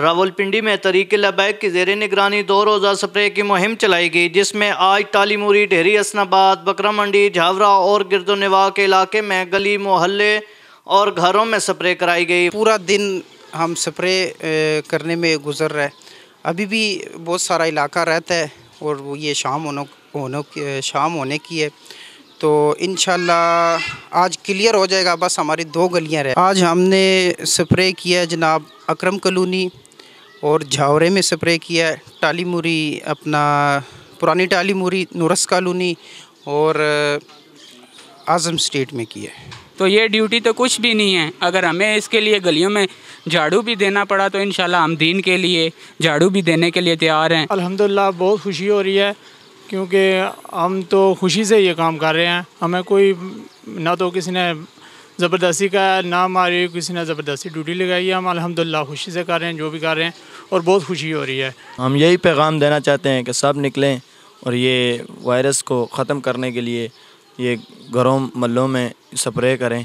रावलपिंडी में तरीक लबैक की जेर निगरानी दो रोज़ा स्प्रे की मुहिम चलाई गई जिसमें आज टालीमूरी ढेरी असनाबाद बकरा मंडी झावरा और गिरदोनवा के इलाके में गली मोहल्ले और घरों में स्प्रे कराई गई पूरा दिन हम स्प्रे करने में गुजर रहे अभी भी बहुत सारा इलाका रहता है और वो ये शाम होने होने शाम होने की है तो इन आज क्लियर हो जाएगा बस हमारी दो गलियां रह आज हमने स्प्रे किया जनाब अकरम कलोनी और झावरे में स्प्रे किया टाली मूरी अपना पुरानी टाली मूरी नूरस कॉलोनी और आज़म स्टेट में किया तो ये ड्यूटी तो कुछ भी नहीं है अगर हमें इसके लिए गलियों में झाड़ू भी देना पड़ा तो इन हम दीन के लिए झाड़ू भी देने के लिए तैयार हैं अल्हम्दुलिल्लाह बहुत खुशी हो रही है क्योंकि हम तो खुशी से ये काम कर रहे हैं हमें कोई ना तो किसी ने ज़बरदस्ती का नाम आ रही है किसी ने ज़बरदस्ती ड्यूटी लगाई है हम अलहमदिल्ला खुशी से कर रहे हैं जो भी कर रहे हैं और बहुत खुशी हो रही है हम यही पैगाम देना चाहते हैं कि सब निकलें और ये वायरस को ख़त्म करने के लिए ये घरों महलों में स्प्रे करें